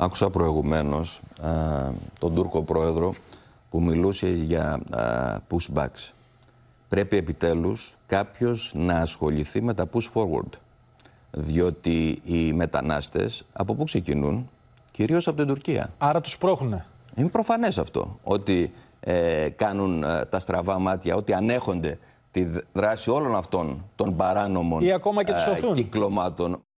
Άκουσα προηγουμένως ε, τον Τούρκο Πρόεδρο που μιλούσε για ε, pushbacks. Πρέπει επιτέλους κάποιος να ασχοληθεί με τα push forward. Διότι οι μετανάστες από πού ξεκινούν, κυρίως από την Τουρκία. Άρα τους πρόχουνε. Είναι προφανές αυτό, ότι ε, κάνουν τα στραβά μάτια, ότι ανέχονται τη δράση όλων αυτών των παράνομων και κυκλωμάτων.